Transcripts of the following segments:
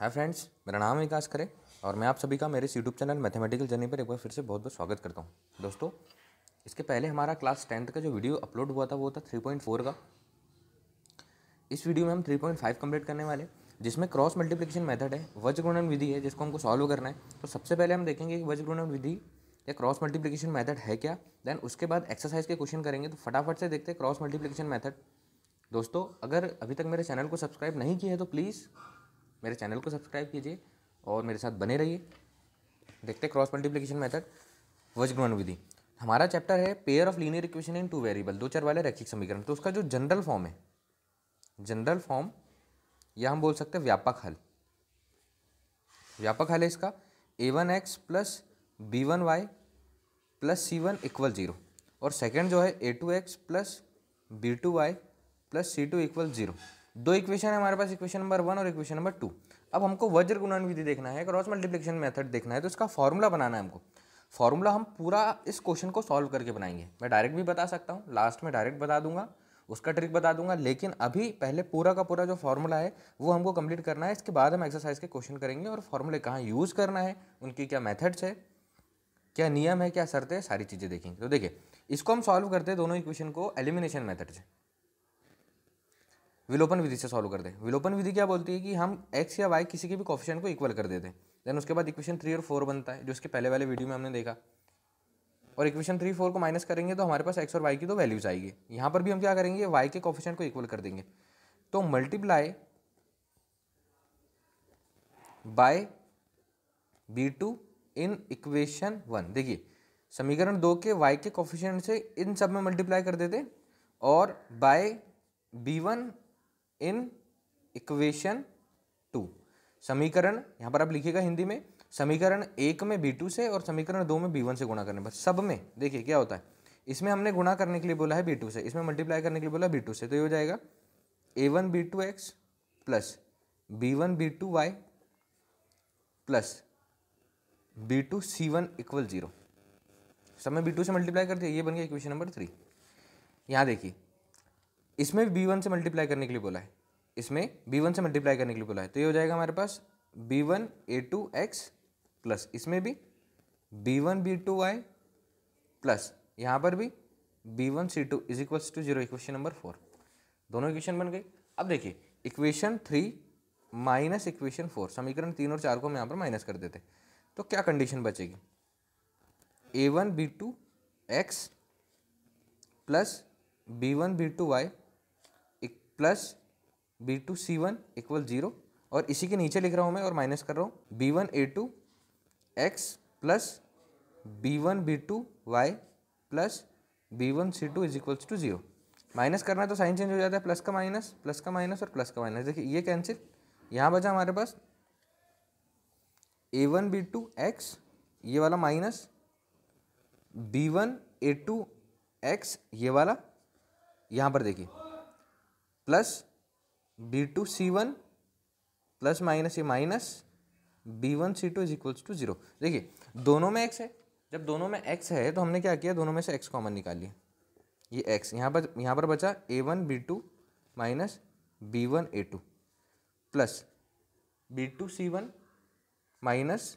hi friends मेरा नाम विकास करे और मैं आप सभी का मेरे यूट्यूब चैनल मैथमेटिकल जर्नी पर एक बार फिर से बहुत बहुत स्वागत करता हूँ दोस्तों इसके पहले हमारा क्लास टेंथ का जो वीडियो अपलोड हुआ था वो था 3.4 का इस वीडियो में हम 3.5 कंप्लीट करने वाले जिसमें क्रॉस मल्टीप्लिकेशन मेथड है वज्रगुणन विधि है जिसको हमको सॉल्व करना है तो सबसे पहले हम देखेंगे कि वज्रगुणन विधि या क्रॉस मल्टीप्लिकेशन मैथड है क्या देन उसके बाद एक्सरसाइज के क्वेश्चन करेंगे तो फटाफट से देखते हैं क्रॉस मल्टीप्लिकेशन मैथड दोस्तों अगर अभी तक मेरे चैनल को सब्सक्राइब नहीं किया है तो प्लीज़ मेरे चैनल को सब्सक्राइब कीजिए और मेरे साथ बने रहिए देखते क्रॉस मल्टीप्लीकेशन मैथड वजग्रहण विधि हमारा चैप्टर है pair of linear equation in two variable दो चर वाले रैखिक समीकरण तो उसका जो जनरल फॉर्म है जनरल फॉर्म या हम बोल सकते हैं व्यापक हल व्यापक हल है इसका ए one x plus B one y plus सी वन इक्वल जीरो और सेकेंड जो है A two x plus B two y plus C two equal zero दो इक्वेशन है हमारे पास इक्वेशन नंबर वन और इक्वेशन नंबर टू अब हमको वज्र गुणन विधि देखना है क्रॉस मल्टीप्लिकेशन मेथड देखना है तो इसका फॉर्मूला बनाना है हमको फॉर्मूला हम पूरा इस क्वेश्चन को सॉल्व करके बनाएंगे मैं डायरेक्ट भी बता सकता हूँ लास्ट में डायरेक्ट बता दूंगा उसका ट्रिक बता दूंगा लेकिन अभी पहले पूरा का पूरा जो फॉर्मूला है वो हमको कंप्लीट करना है इसके बाद हम एक्सरसाइज के क्वेश्चन करेंगे और फॉर्मूले कहाँ यूज़ करना है उनकी क्या मेथड्स है क्या नियम है क्या शर्त है सारी चीज़ें देखेंगे तो देखिए इसको हम सॉल्व करते हैं दोनों इक्वेशन को एलिमिनेशन मेथड से विलोपन विधि से सॉल्व कर दें विलोपन विधि क्या बोलती है कि हम एक्स या वाई किसी के भी कॉफिशन को इक्वल कर देते हैं देन उसके बाद इक्वेशन थ्री और फोर बनता है जो उसके पहले वाले वीडियो में हमने देखा और इक्वेशन थ्री फोर को माइनस करेंगे तो हमारे पास एक्स और वाई की तो वैल्यूज आएगी यहाँ पर भी हम क्या करेंगे वाई के कॉफिशन को इक्वल कर देंगे तो multiply by B two in equation one देखिए समीकरण दो के वाई के कॉफिशियंट से इन सब में मल्टीप्लाई कर देते और by B one in equation two समीकरण यहां पर आप लिखिएगा हिंदी में समीकरण एक में बी टू से और समीकरण दो में बी वन से गुणा करने पर सब में देखिए क्या होता है इसमें हमने गुणा करने के लिए बोला है बी टू से इसमें मल्टीप्लाई करने के लिए बोला बी टू से तो ये हो जाएगा A one B two x plus B one B two y plus B two C one equal zero सब में बी टू से मल्टीप्लाई कर दिया ये बन गया इक्वेशन नंबर थ्री यहाँ देखिए इसमें भी बी वन से मल्टीप्लाई करने के लिए बोला है इसमें बी वन से मल्टीप्लाई करने के लिए बोला है तो ये हो जाएगा हमारे पास बी वन ए टू एक्स प्लस इसमें भी B one B two y plus यहाँ पर भी B one C two is equals to zero equation number four दोनों इक्वेशन बन गई अब देखिए equation three minus equation four समीकरण तीन और चार को हम यहाँ पर माइनस कर देते तो क्या कंडीशन बचेगी A one B two x plus B one B two y plus B two C one equal zero और इसी के नीचे लिख रहा हूँ मैं और माइनस कर रहा हूँ B one A two x plus B one B two y plus B one C two is equals to zero minus करना है तो साइन चेंज हो जाता है प्लस का माइनस प्लस का माइनस और प्लस का माइनस देखिए ये कैंसिल यहाँ बचा हमारे पास ए वन बी टू एक्स ये वाला माइनस बी वन ए टू एक्स ये वाला यहाँ पर देखिए plus B two C one plus minus A minus B one C two is equals to zero देखिए दोनों में एक्स है जब दोनों में एक्स है तो हमने क्या किया दोनों में से एक्स कॉमन निकालिए ये एक्स यहाँ पर यहाँ पर बचा A one B two minus B one A two plus B two C one minus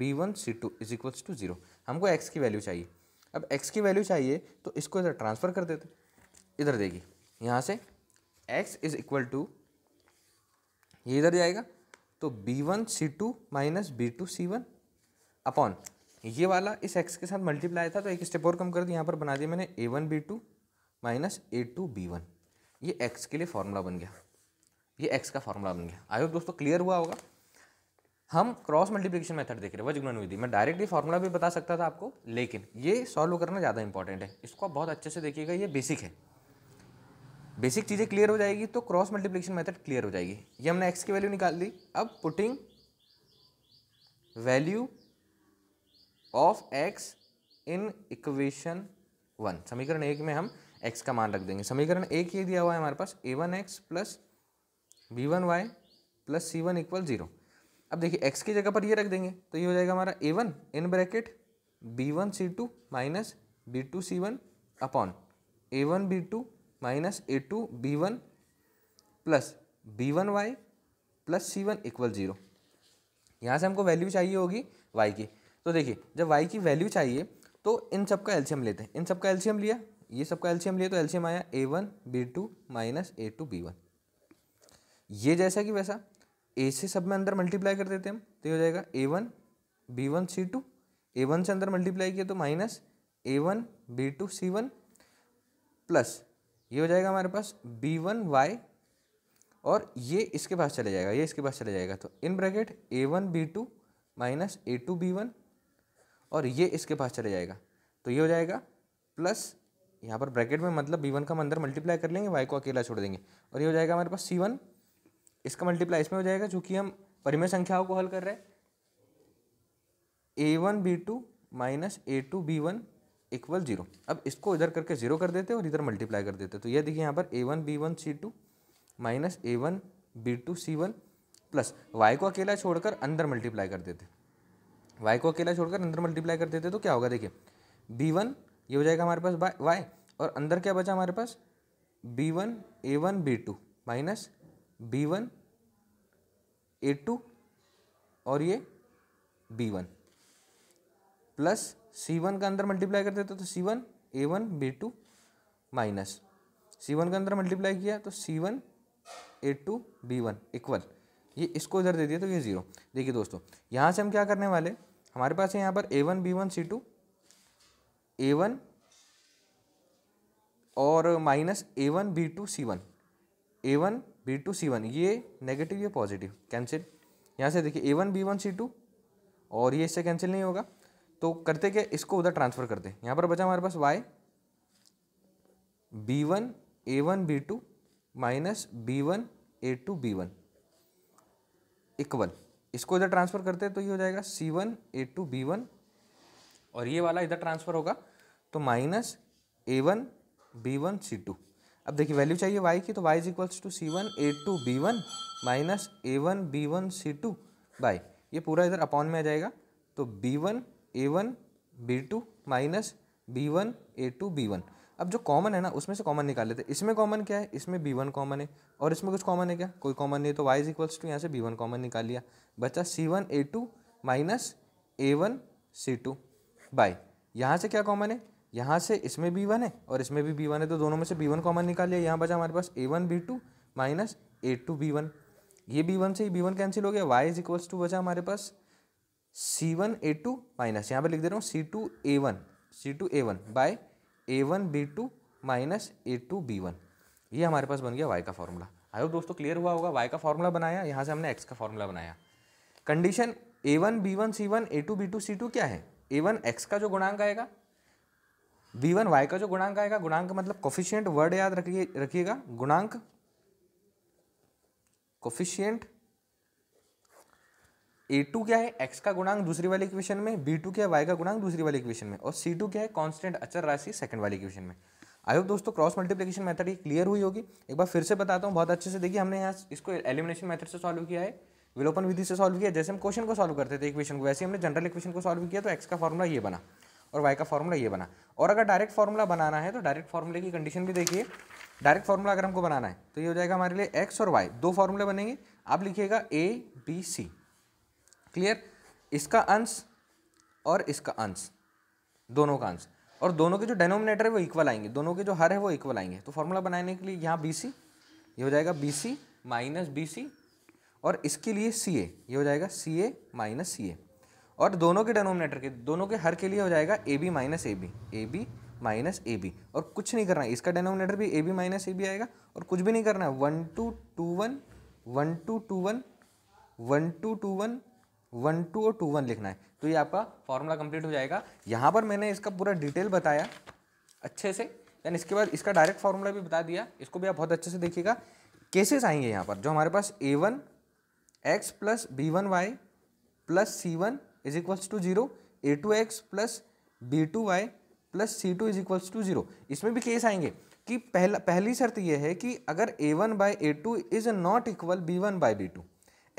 B one C two is equals to zero हमको एक्स की वैल्यू चाहिए अब एक्स की वैल्यू चाहिए तो इसको इधर ट्रांसफ़र कर देते इधर देगी यहाँ से एक्स इज इक्वल टू ये इधर जाएगा तो B one C two minus B two C one upon ये वाला इस एक्स के साथ मल्टीप्लाई था तो एक स्टेप और कम कर दिया यहाँ पर बना दिया मैंने A one B two minus A two B one ये एक्स के लिए फॉर्मूला बन गया ये एक्स का फार्मूला बन गया आई होप दोस्तों क्लियर हुआ होगा हम क्रॉस मल्टीप्लिकेशन मेथड देख रहे हैं वजुगन विधि मैं डायरेक्टली फॉर्मूला भी बता सकता था आपको लेकिन ये सॉल्व करना ज़्यादा इंपॉर्टेंट है इसको आप बहुत अच्छे से देखिएगा ये बेसिक है बेसिक चीज़ें क्लियर हो जाएगी तो क्रॉस मल्टीप्लिकेशन मेथड क्लियर हो जाएगी ये हमने एक्स की वैल्यू निकाल ली अब putting value of x in equation one समीकरण एक में हम एक्स का मान रख देंगे समीकरण एक ये दिया हुआ है हमारे पास ए one x plus B one y plus सी वन इक्वल जीरो अब देखिए एक्स की जगह पर ये रख देंगे तो ये हो जाएगा हमारा A one in bracket B one C two minus B two C one upon A one B two minus A two B one plus B one y plus C one equal zero यहाँ से हमको value चाहिए होगी Y की तो देखिए जब Y की वैल्यू चाहिए तो इन सब का एल्शियम लेते हैं इन सब का एल्शियम लिया ये सब का एल्शियम लिया तो एल्शियम आया A one B two minus A two B one ये जैसा कि वैसा ए से सब में अंदर मल्टीप्लाई कर देते हैं हम तो ये हो जाएगा A one B one C two A one से अंदर मल्टीप्लाई किया तो minus A one B two C one plus ये हो जाएगा हमारे पास बी वन वाई और ये इसके पास चले जाएगा ये इसके पास चले जाएगा तो in bracket A one B two minus A two B one और ये इसके पास चले जाएगा तो ये हो जाएगा प्लस यहाँ पर ब्रैकेट में मतलब बी वन का हम अंदर मल्टीप्लाई कर लेंगे वाई को अकेला छोड़ देंगे और ये हो जाएगा हमारे पास सी वन इसका मल्टीप्लाई इसमें हो जाएगा चूँकि हम परिमेय संख्याओं को हल कर रहे हैं A one B two minus A two B one equal zero अब इसको इधर करके जीरो कर देते और इधर मल्टीप्लाई कर देते तो ये देखिए यहाँ पर A one B one C two minus A one B two C one plus y को अकेला छोड़कर अंदर मल्टीप्लाई कर देते वाई को अकेला छोड़कर अंदर मल्टीप्लाई कर देते तो क्या होगा देखिए बी वन ये हो जाएगा हमारे पास वाई और अंदर क्या बचा हमारे पास बी वन ए one B two minus B one ए टू और ये बी वन प्लस सी वन का अंदर मल्टीप्लाई कर देते तो सी वन ए one B two minus C one का अंदर मल्टीप्लाई किया तो सी वन ए टू बी वन इक्वल ये इसको इधर दे दिया तो ये ज़ीरो देखिए दोस्तों यहाँ से हम क्या करने वाले हमारे पास है यहाँ पर A one B one C two A one और minus A one B two C one A one B two C one ये नेगेटिव या पॉजिटिव कैंसिल यहाँ से देखिए A one B one C two और ये इससे कैंसिल नहीं होगा तो करते क्या इसको उधर ट्रांसफ़र करते हैं यहाँ पर बचा हमारे पास वाई बी वन ए one B two minus B one ए टू बी वन इक्वल इसको इधर ट्रांसफ़र करते हैं तो ये हो जाएगा c1 वन ए टू बी वन और ये वाला इधर ट्रांसफ़र होगा तो minus A one B one C two अब देखिए वैल्यू चाहिए वाई की तो y is equals to C one A two B one minus A one B one C two by ये पूरा इधर अपॉन में आ जाएगा तो बी वन ए one B two minus B one ए टू बी वन अब जो कॉमन है ना उसमें से कॉमन निकाल लेते हैं इसमें कॉमन क्या है इसमें बी वन कॉमन है और इसमें कुछ कॉमन है क्या कोई कॉमन नहीं है तो वाई इज इक्वल्स टू यहाँ से बी वन कॉमन निकाल लिया बचा C one A two minus A one C two by यहाँ से क्या कॉमन है यहाँ से इसमें बी वन है और इसमें भी बी वन है तो दोनों में से बी वन कॉमन निकाल लिया यहाँ बचा हमारे पास ए one B two minus A two B one ये बी वन से ही बी वन कैंसिल हो गया वाई इज इक्वल्स टू बचा हमारे पास सी वन ए टू माइनस यहाँ पर लिख दे रहा हूँ C two A one C two A one by A one B two minus A two B one ये हमारे पास बन गया वाई का फॉर्मूला आई होप दोस्तों क्लियर हुआ होगा वाई का फॉर्मूला बनाया यहाँ से हमने एक्स का फॉर्मूला बनाया condition a one B one c one A two b two c two क्या है ए वन एक्स का जो गुणांक आएगा बी वन वाई का जो गुणांक आएगा गुणांक मतलब कोफिशियंट वर्ड याद रखिए रखिएगा गुणांक कोफिशियंट ए टू क्या है एक्स का गुणांक दूसरी वाली इक्वेशन में बी टू क्या है वाई का गुणांक दूसरी वाली इक्वेशन में और सी टू क्या है कांस्टेंट अचर राशि सेकंड वाली इक्वेशन में आई होप दोस्तों क्रॉस मल्टीप्लिकेशन मेथड ये क्लियर हुई होगी एक बार फिर से बताता हूँ बहुत अच्छे से देखिए हमने यहाँ इसको एलिमिनेशन मेथड से सॉल्व किया है विलोपन विधि से सॉल्व किया जैसे हम क्वेश्चन को सॉल्व करते थे इक्वेशन को वैसे हमने जनरल इक्वेशन को सॉल्व किया तो एक्स का फॉर्मूला ये बना और वाई का फॉर्मूला ये बना और अगर डायरेक्ट फॉर्मूला बनाना है तो डायरेक्ट फॉर्मूले की कंडीशन भी देखिए डायरेक्ट फॉर्मूला अगर हमको बनाना है तो ये हो जाएगा हमारे लिए एक्स और वाई दो फॉर्मूले बनेंगे आप लिखिएगा ए बी सी क्लियर इसका अंश और इसका अंश दोनों का अंश और दोनों के जो डेनोमिनेटर है वो इक्वल आएंगे दोनों के जो हर है वो इक्वल आएंगे तो फॉर्मूला बनाने के लिए यहाँ बी सी ये हो जाएगा b c minus b c और इसके लिए सी ए ये हो जाएगा सी ए माइनस सी ए और दोनों के डेनोमिनेटर के दोनों के हर के लिए हो जाएगा a b minus a b a b minus a b और कुछ नहीं करना है इसका डेनोमिनेटर भी a b minus a b आएगा और कुछ भी नहीं करना है one two two one one two two one one two two one one two और टू वन लिखना है तो ये आपका फॉर्मूला कंप्लीट हो जाएगा यहाँ पर मैंने इसका पूरा डिटेल बताया अच्छे से देन इसके बाद इसका डायरेक्ट फार्मूला भी बता दिया इसको भी आप बहुत अच्छे से देखिएगा केसेस आएंगे यहाँ पर जो हमारे पास ए one x plus B one y plus C one is equals to zero a two x plus B two y plus C two is equals to zero इसमें भी केस आएंगे कि पहला पहली शर्त यह है कि अगर a one by a two is not equal b one by b two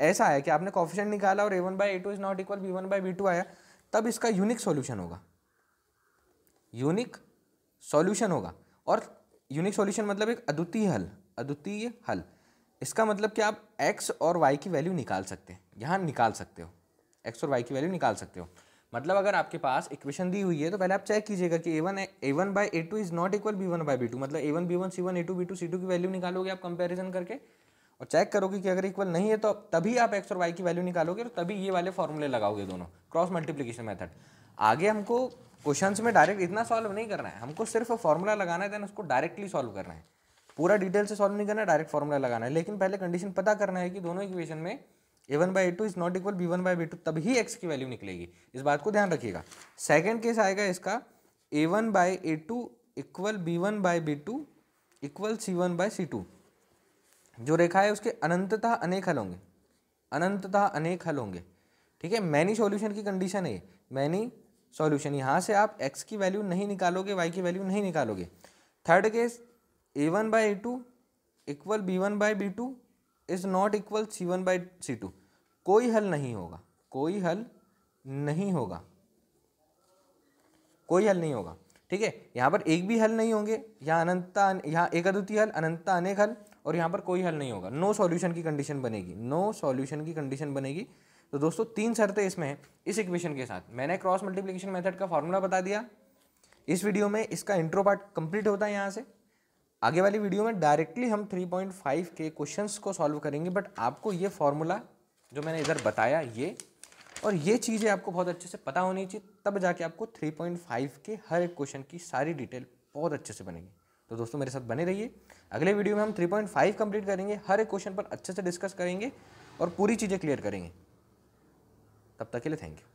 ऐसा आया कि आपने कॉफिशेंट निकाला और a one by a two is not equal b one by b two आया तब इसका यूनिक सॉल्यूशन होगा यूनिक सॉल्यूशन होगा और यूनिक सॉल्यूशन मतलब एक अद्वितीय हल अद्वितीय हल इसका मतलब कि आप एक्स और वाई की वैल्यू निकाल सकते हैं यहाँ निकाल सकते हो एक्स और वाई की वैल्यू निकाल सकते हो मतलब अगर आपके पास इक्वेशन दी हुई है तो पहले आप चेक कीजिएगा कि a one A one by a two is not equal b one by b two मतलब a one B one c one A two b two c two की वैल्यू निकालोगे आप कंपेरिजन करके और चेक करोगे कि अगर इक्वल नहीं है तो तभी आप एक्स और वाई की वैल्यू निकालोगे और तो तभी ये वाले फॉर्मूले लगाओगे दोनों क्रॉस मल्टीप्लीकेशन मेथड आगे हमको क्वेश्चन में डायरेक्ट इतना सॉल्व नहीं करना है हमको सिर्फ फॉर्मूला लगाना है देन उसको डायरेक्टली सॉल्व करना है पूरा डिटेल से सॉल्व नहीं करना है डायरेक्ट फॉर्मूला लगाना है लेकिन पहले कंडीशन पता करना है कि दोनों इक्वेशन में a one by a two is not equal b one by b two तभी एक्स की वैल्यू निकलेगी इस बात को ध्यान रखिएगा सेकेंड केस आएगा इसका ए one by a two equal b one by b two equal c one by c two जो रेखा है उसके अनंतता अनेक हल होंगे अनंतता अनेक हल होंगे ठीक है मैनी सॉल्यूशन की कंडीशन है मैनी सॉल्यूशन यहाँ से आप एक्स की वैल्यू नहीं निकालोगे वाई की वैल्यू नहीं निकालोगे third case a one by a two equal b one by b two is not equal c one by c two कोई हल नहीं होगा कोई हल नहीं होगा कोई हल नहीं होगा ठीक है यहाँ पर एक भी हल नहीं होंगे यहाँ अनंतता यहाँ एक अद्वितीय हल अनंतता अनेक हल और यहाँ पर कोई हल नहीं होगा नो सॉल्यूशन की कंडीशन बनेगी नो सॉल्यूशन की कंडीशन बनेगी तो दोस्तों तीन शर्तें इसमें हैं इस इक्वेशन के साथ मैंने क्रॉस मल्टीप्लिकेशन मेथड का फॉर्मूला बता दिया इस वीडियो में इसका इंट्रो पार्ट कंप्लीट होता है यहाँ से आगे वाली वीडियो में डायरेक्टली हम 3.5 के क्वेश्चंस को सॉल्व करेंगे बट आपको ये फॉर्मूला जो मैंने इधर बताया ये और ये चीज़ें आपको बहुत अच्छे से पता होनी चाहिए तब जाके आपको फाइव के हर एक क्वेश्चन की सारी डिटेल बहुत अच्छे से बनेगी तो दोस्तों मेरे साथ बने रहिए अगले वीडियो में हम 3.5 कंप्लीट करेंगे हर एक क्वेश्चन पर अच्छे से डिस्कस करेंगे और पूरी चीज़ें क्लियर करेंगे तब तक के लिए थैंक यू